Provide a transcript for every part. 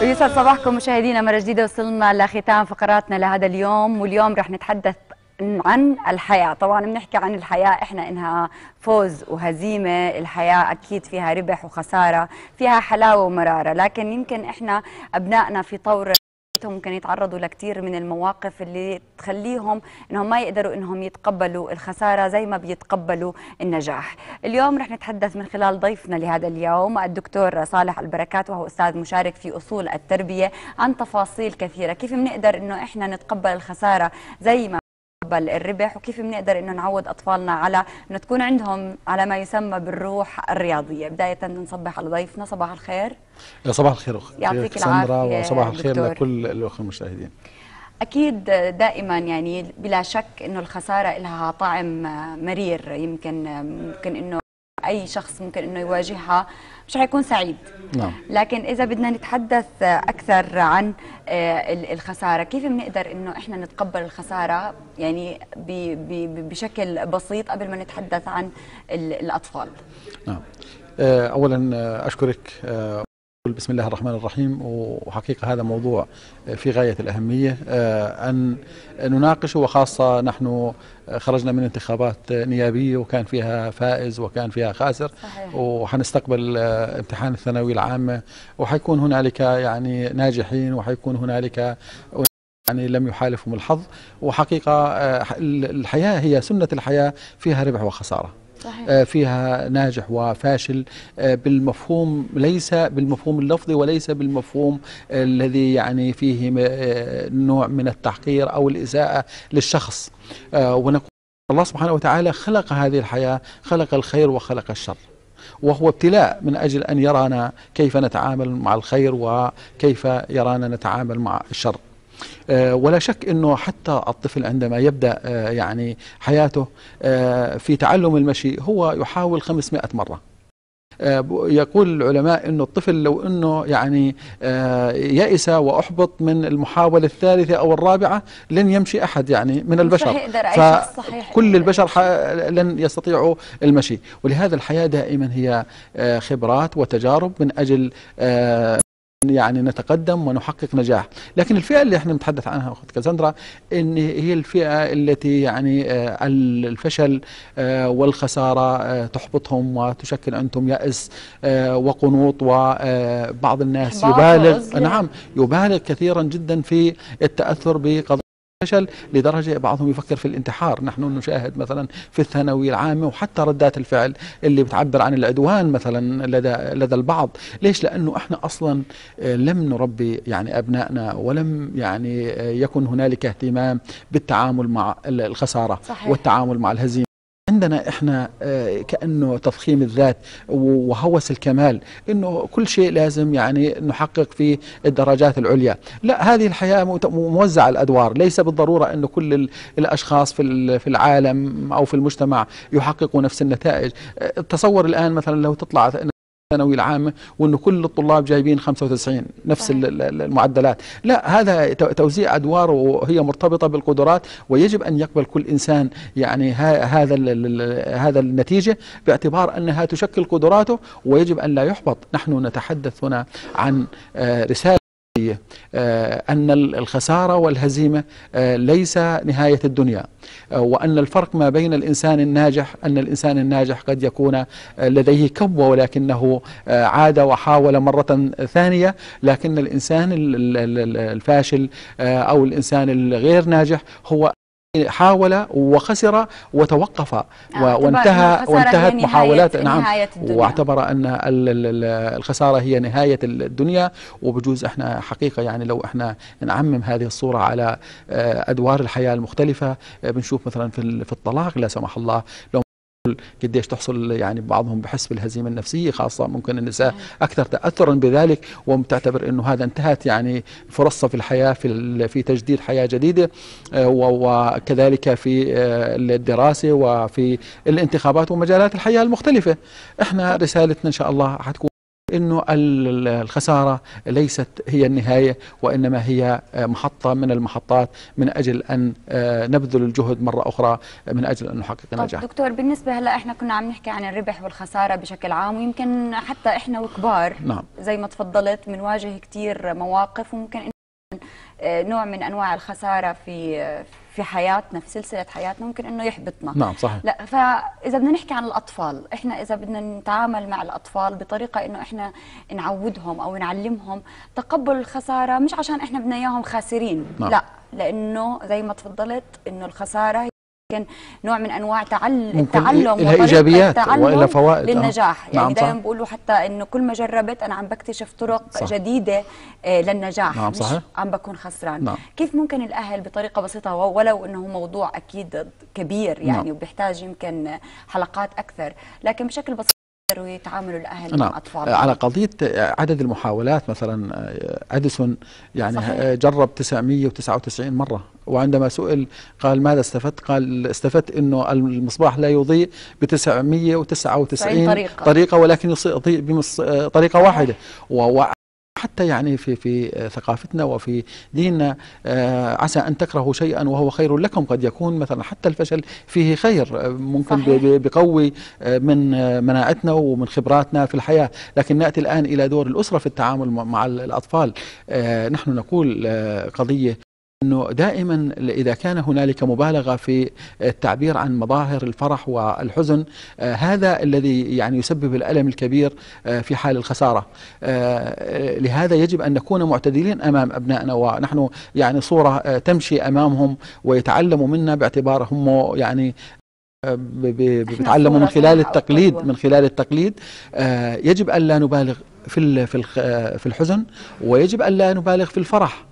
ويسعد صباحكم مشاهدينا مرة جديدة وصلنا لختام فقراتنا لهذا اليوم واليوم رح نتحدث عن الحياة طبعا بنحكي عن الحياة إحنا إنها فوز وهزيمة الحياة أكيد فيها ربح وخسارة فيها حلاوة ومرارة لكن يمكن إحنا أبنائنا في طور ممكن يتعرضوا لكثير من المواقف اللي تخليهم انهم ما يقدروا انهم يتقبلوا الخساره زي ما بيتقبلوا النجاح. اليوم رح نتحدث من خلال ضيفنا لهذا اليوم الدكتور صالح البركات وهو استاذ مشارك في اصول التربيه عن تفاصيل كثيره، كيف بنقدر انه احنا نتقبل الخساره زي ما نتقبل الربح وكيف بنقدر انه نعود اطفالنا على انه تكون عندهم على ما يسمى بالروح الرياضيه بدايه نصبح على ضيفنا صباح الخير صباح الخير يعطيك العافيه وصباح الخير لكل الاخوه المشاهدين أكيد دائما يعني بلا شك إنه الخسارة لها طعم مرير يمكن ممكن إنه اي شخص ممكن انه يواجهها مش حيكون سعيد نعم. لكن اذا بدنا نتحدث اكثر عن آه، الخساره كيف بنقدر انه احنا نتقبل الخساره يعني بشكل بسيط قبل ما نتحدث عن الاطفال نعم آه، اولا آه، اشكرك بسم الله الرحمن الرحيم وحقيقة هذا موضوع آه، في غاية الأهمية آه، أن نناقشه وخاصة نحن آه، خرجنا من انتخابات نيابية وكان فيها فائز وكان فيها خاسر صحيح. وحنستقبل امتحان الثانوية العامة وحيكون هنالك يعني ناجحين وحيكون هنالك يعني لم يحالفهم الحظ وحقيقة الحياة هي سنة الحياة فيها ربح وخسارة صحيح. آه، فيها ناجح وفاشل آه، بالمفهوم ليس بالمفهوم اللفظي وليس بالمفهوم الذي يعني فيه آه، نوع من التحقير أو الإساءة للشخص ونقول الله سبحانه وتعالى خلق هذه الحياة خلق الخير وخلق الشر وهو ابتلاء من أجل أن يرانا كيف نتعامل مع الخير وكيف يرانا نتعامل مع الشر آه، ولا شك انه حتى الطفل عندما يبدا آه، يعني حياته آه، في تعلم المشي هو يحاول 500 مره يقول العلماء انه الطفل لو انه يعني يئس واحبط من المحاوله الثالثه او الرابعه لن يمشي احد يعني من البشر كل البشر لن يستطيعوا المشي ولهذا الحياه دائما هي خبرات وتجارب من اجل يعني نتقدم ونحقق نجاح لكن الفئة اللي احنا بنتحدث عنها أخت كازندرا إن هي الفئة التي يعني آه، الفشل آه، والخسارة آه، تحبطهم وتشكل أنتم يأس وقنوط وبعض الناس يبالغ نعم يبالغ كثيرا جدا في التأثر بقضاء فشل لدرجة بعضهم يفكر في الانتحار نحن نشاهد مثلا في الثانوية العامة وحتى ردات الفعل اللي بتعبر عن العدوان مثلا لدى, لدى البعض ليش لأنه احنا أصلا آه، لم نربي يعني أبنائنا ولم يعني آه، يكن هنالك اهتمام بالتعامل مع الخسارة صحيح. والتعامل مع الهزيمة عندنا احنا آه، كانه تضخيم الذات وهوس الكمال انه كل شيء لازم يعني نحقق في الدرجات العليا لا هذه الحياه موزعه الادوار ليس بالضروره انه كل الاشخاص في في العالم او في المجتمع يحققوا نفس النتائج آه، تصور الان مثلا لو تطلع الثانوي العام وانه كل الطلاب جايبين 95 نفس المعدلات لا هذا توزيع ادوار وهي مرتبطه بالقدرات ويجب ان يقبل كل انسان يعني هذا هذا النتيجه باعتبار انها تشكل قدراته ويجب ان لا يحبط نحن نتحدث هنا عن آه، رساله آه، أن الخسارة والهزيمة آه، ليس نهاية الدنيا آه، وأن الفرق ما بين الإنسان الناجح أن الإنسان الناجح قد يكون لديه كبوة ولكنه عاد وحاول مرة ثانية لكن الإنسان الفاشل أو الإنسان الغير ناجح هو حاول وخسر وتوقف آه، نعم وانتهى وانتهت محاولات نعم واعتبر ان الخساره هي نهايه الدنيا وبجوز احنا حقيقه يعني لو احنا نعمم هذه الصوره على آه، ادوار الحياه المختلفه آه، بنشوف مثلا في الطلاق لا سمح الله لو قديش تحصل يعني بعضهم بحس بالهزيمه النفسيه خاصه ممكن النساء اكثر تاثرا بذلك وبتعتبر انه هذا انتهت يعني فرصها في الحياه في في تجديد حياه جديده آه، وكذلك في آه، الدراسه وفي الانتخابات ومجالات الحياه المختلفه احنا رسالتنا ان شاء الله حتكون انه الخساره ليست هي النهايه وانما هي آه، محطه من المحطات من اجل ان آه، نبذل الجهد مره اخرى آه، من اجل ان نحقق النجاح. طب دكتور بالنسبه هلا احنا كنا عم نحكي عن الربح والخساره بشكل عام ويمكن حتى احنا وكبار نعم. زي ما تفضلت بنواجه كثير مواقف وممكن نوع من انواع الخساره في في حياتنا في سلسله حياتنا ممكن انه يحبطنا نعم صحيح لا فاذا بدنا نحكي عن الاطفال احنا اذا بدنا نتعامل مع الاطفال بطريقه انه احنا نعودهم او نعلمهم تقبل الخساره مش عشان احنا بدنا اياهم خاسرين نعم. لا لانه زي ما تفضلت انه الخساره كان نوع من انواع تعل... التعلم ايجابيات والا فوائد آه. للنجاح يعني نعم دايما بقولوا حتى انه كل ما جربت انا عم بكتشف طرق صح. جديده آه، للنجاح نعم مش صحيح. عم بكون خسران نعم. كيف ممكن الاهل بطريقه بسيطه ولو انه موضوع اكيد كبير يعني نعم. وبيحتاج يمكن حلقات اكثر لكن بشكل بسيط ويتعاملوا يتعاملوا الاهل نعم. مع اطفالهم على قضيه عدد المحاولات مثلا اديسون يعني صحيح. جرب 999 مره وعندما سئل قال ماذا استفدت؟ قال استفدت انه المصباح لا يضيء ب 999 طريقة. طريقه ولكن يضيء بطريقه واحده حتى يعني في في ثقافتنا وفي ديننا آه، عسى ان تكرهوا شيئا وهو خير لكم قد يكون مثلا حتى الفشل فيه خير آه، ممكن بقوي آه، من مناعتنا ومن خبراتنا في الحياه لكن ناتي الان الى دور الاسره في التعامل مع الاطفال نحن نقول قضيه انه دائما اذا كان هنالك مبالغه في التعبير عن مظاهر الفرح والحزن آه، هذا الذي يعني يسبب الالم الكبير آه، في حال الخساره آه، لهذا يجب ان نكون معتدلين امام ابنائنا ونحن يعني صوره تمشي امامهم ويتعلموا منا باعتبارهم يعني بيتعلموا من خلال التقليد من خلال التقليد يجب الا نبالغ في في الحزن ويجب الا نبالغ في الفرح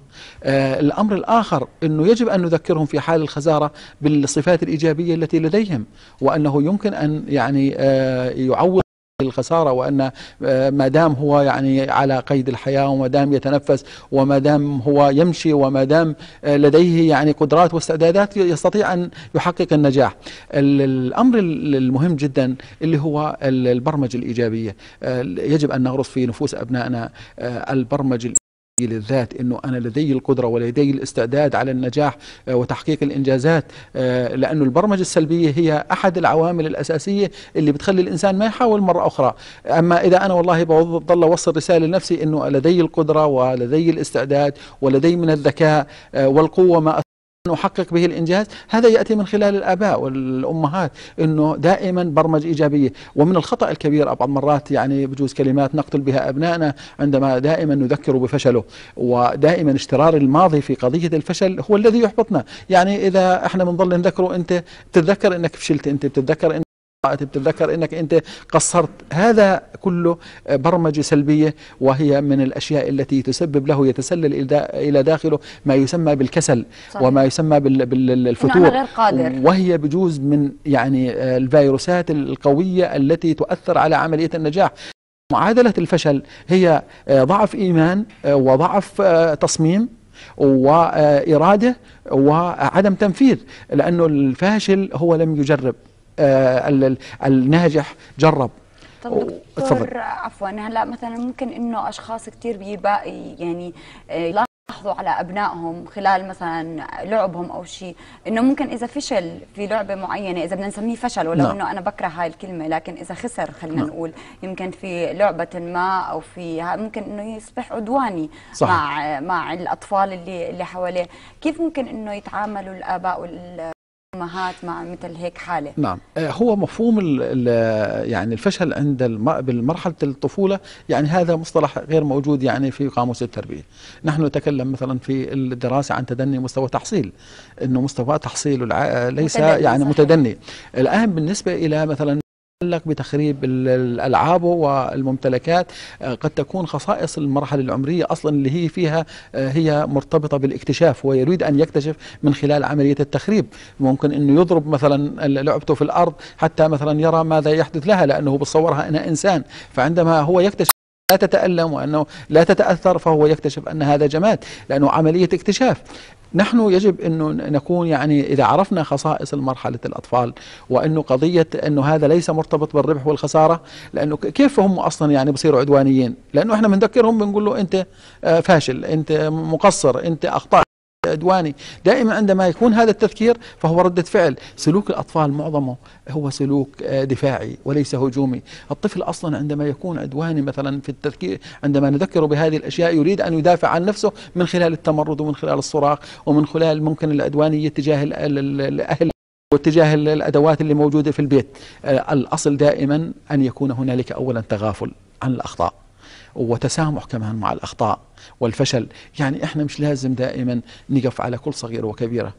آه، الأمر الآخر أنه يجب أن نذكرهم في حال الخسارة بالصفات الإيجابية التي لديهم وأنه يمكن أن يعني آه، يعوض الخساره وان آه، ما دام هو يعني على قيد الحياه وما دام يتنفس وما دام هو يمشي وما دام لديه يعني قدرات واستعدادات يستطيع ان يحقق النجاح. الامر المهم جدا اللي هو البرمجه الايجابيه يجب ان نغرس في نفوس ابنائنا البرمجه للذات انه انا لدي القدره ولدي الاستعداد على النجاح آه، وتحقيق الانجازات آه، لانه البرمجه السلبيه هي احد العوامل الاساسيه اللي بتخلي الانسان ما يحاول مره اخرى اما اذا انا والله بضل اوصل رساله لنفسي انه لدي القدره ولدي الاستعداد ولدي من الذكاء آه، والقوه ما نحقق به الانجاز هذا ياتي من خلال الاباء والامهات انه دائما برمج ايجابيه ومن الخطا الكبير بعض مرات يعني بجوز كلمات نقتل بها ابنائنا عندما دائما نذكر بفشله ودائما اشترار الماضي في قضيه الفشل هو الذي يحبطنا يعني اذا احنا بنضل نذكره انت بتتذكر انك فشلت انت بتتذكر بتتذكر انك انت قصرت هذا كله برمجه سلبيه وهي من الاشياء التي تسبب له يتسلل الى داخله ما يسمى بالكسل صحيح. وما يسمى بالفتور غير قادر. وهي بجوز من يعني آه، الفيروسات القويه التي تؤثر على عمليه النجاح معادله الفشل هي آه، ضعف ايمان آه، وضعف تصميم واراده وعدم تنفيذ لانه الفاشل هو لم يجرب آه، الناجح جرب طب دكتور عفوا هلا مثلا ممكن انه اشخاص كثير يعني آه، يلاحظوا على ابنائهم خلال مثلا لعبهم او شيء انه ممكن اذا فشل في لعبه معينه اذا بدنا نسميه فشل ولو نعم. انه انا بكره هاي الكلمه لكن اذا خسر خلينا نعم. نقول يمكن في لعبه ما او في ممكن انه يصبح عدواني صح. مع مع الاطفال اللي اللي حواليه كيف ممكن انه يتعاملوا الاباء وال امهات مع مثل هيك حاله نعم آه، هو مفهوم الـ الـ يعني الفشل عند بالمرحله الطفوله يعني هذا مصطلح غير موجود يعني في قاموس التربيه نحن نتكلم مثلا في الدراسه عن تدني مستوى تحصيل انه مستوى تحصيل ليس متدني يعني صحيح. متدني الان بالنسبه الى مثلا يتعلق بتخريب الالعاب والممتلكات آه، قد تكون خصائص المرحله العمريه اصلا اللي هي فيها آه، هي مرتبطه بالاكتشاف هو يريد ان يكتشف من خلال عمليه التخريب ممكن انه يضرب مثلا لعبته في الارض حتى مثلا يرى ماذا يحدث لها لانه بصورها انها انسان فعندما هو يكتشف لا تتألم وأنه لا تتأثر فهو يكتشف أن هذا جماد لأنه عملية اكتشاف نحن يجب أن نكون يعني إذا عرفنا خصائص المرحلة الأطفال وأنه قضية أنه هذا ليس مرتبط بالربح والخسارة لأنه كيف هم أصلا يعني بصيروا عدوانيين لأنه إحنا بنذكرهم بنقول له أنت آه، فاشل أنت مقصر أنت أخطأت أدواني دائما عندما يكون هذا التذكير فهو ردة فعل سلوك الأطفال معظمه هو سلوك آه، دفاعي وليس هجومي الطفل أصلا عندما يكون أدواني مثلا في التذكير عندما نذكره بهذه الأشياء يريد أن يدافع عن نفسه من خلال التمرد ومن خلال الصراخ ومن خلال ممكن الأدواني تجاه الأهل واتجاه الأدوات اللي موجودة في البيت آه، الأصل دائما أن يكون هنالك أولا تغافل عن الأخطاء وتسامح كمان مع الأخطاء والفشل يعني إحنا مش لازم دائما نقف على كل صغيرة وكبيرة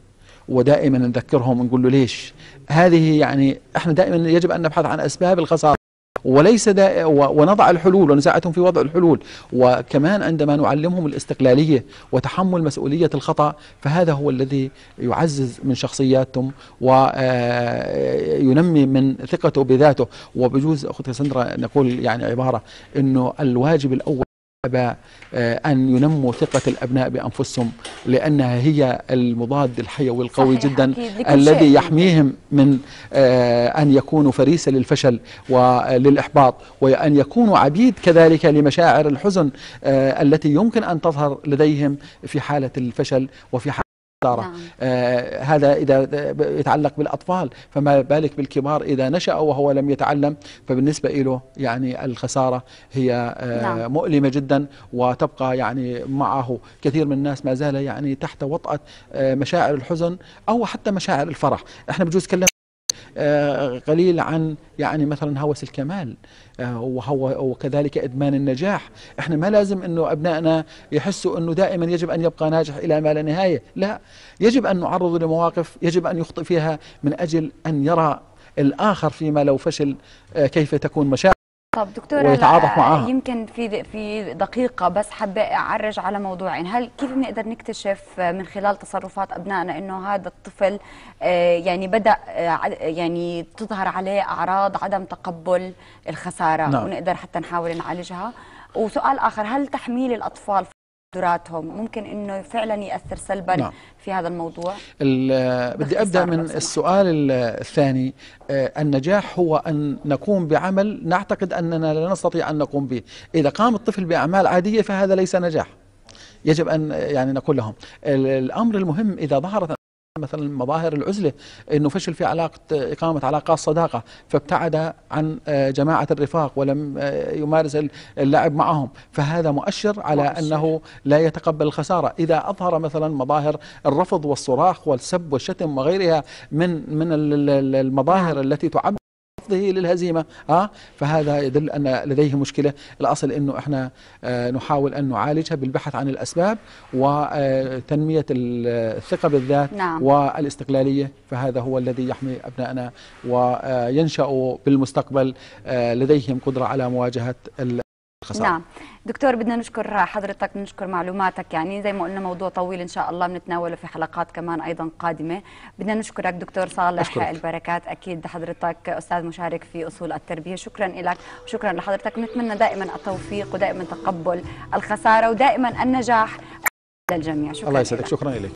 ودائما نذكرهم ونقول له ليش هذه يعني إحنا دائما يجب أن نبحث عن أسباب الخسارة وليس دا ونضع الحلول ونساعدهم في وضع الحلول وكمان عندما نعلمهم الاستقلالية وتحمل مسؤولية الخطأ فهذا هو الذي يعزز من شخصياتهم وينمي آه، من ثقته بذاته وبجوز أخت سندرا نقول يعني عبارة أنه الواجب الأول آه، أن ينموا ثقة الأبناء بأنفسهم لأنها هي المضاد الحيوي القوي صحيح. جدا الذي يحميهم من آه، أن يكونوا فريسة للفشل وللإحباط وأن يكونوا عبيد كذلك لمشاعر الحزن آه، التي يمكن أن تظهر لديهم في حالة الفشل وفي حالة المختارة نعم. آه هذا إذا يتعلق بالأطفال فما بالك بالكبار إذا نشأ وهو لم يتعلم فبالنسبة له يعني الخسارة هي آه نعم. مؤلمة جدا وتبقى يعني معه كثير من الناس ما زال يعني تحت وطأة آه مشاعر الحزن أو حتى مشاعر الفرح احنا بجوز كلام آه، قليل عن يعني مثلا هوس الكمال آه، وهو وكذلك ادمان النجاح احنا ما لازم انه ابنائنا يحسوا انه دائما يجب ان يبقى ناجح الى ما لا نهايه لا يجب ان نعرضه لمواقف يجب ان يخطئ فيها من اجل ان يرى الاخر فيما لو فشل آه، كيف تكون مشاعره طب دكتوره معاها. يمكن في في دقيقه بس حابه اعرج على موضوعين هل كيف بنقدر نكتشف من خلال تصرفات ابنائنا انه هذا الطفل آه، يعني بدا آه، يعني تظهر عليه اعراض عدم تقبل الخساره نعم. ونقدر حتى نحاول نعالجها وسؤال اخر هل تحميل الاطفال قدراتهم ممكن انه فعلا ياثر سلبا نعم. في هذا الموضوع بدي ابدا من السؤال الثاني آه، النجاح هو ان نقوم بعمل نعتقد اننا لا نستطيع ان نقوم به اذا قام الطفل باعمال عاديه فهذا ليس نجاح يجب ان يعني نقول لهم الامر المهم اذا ظهرت مثلا مظاهر العزله انه فشل في علاقه اقامه علاقات صداقه فابتعد عن آه، جماعه الرفاق ولم آه، يمارس اللعب معهم فهذا مؤشر على انه لا يتقبل الخساره اذا اظهر مثلا مظاهر الرفض والصراخ والسب والشتم وغيرها من من المظاهر التي تعبر رفضه للهزيمه ها آه؟ فهذا يدل ان لديه مشكله الاصل انه احنا آه، نحاول ان نعالجها بالبحث عن الاسباب وتنميه آه، الثقه بالذات نعم. والاستقلاليه فهذا هو الذي يحمي ابنائنا وينشأ بالمستقبل لديهم قدره على مواجهه خساره نعم دكتور بدنا نشكر حضرتك نشكر معلوماتك يعني زي ما قلنا موضوع طويل ان شاء الله بنتناوله في حلقات كمان ايضا قادمه بدنا نشكرك دكتور صالح أشكرك. البركات اكيد حضرتك استاذ مشارك في اصول التربيه شكرا لك وشكرا لحضرتك نتمنى دائما التوفيق ودائما تقبل الخساره ودائما النجاح للجميع شكرا الله يسعدك شكرا لك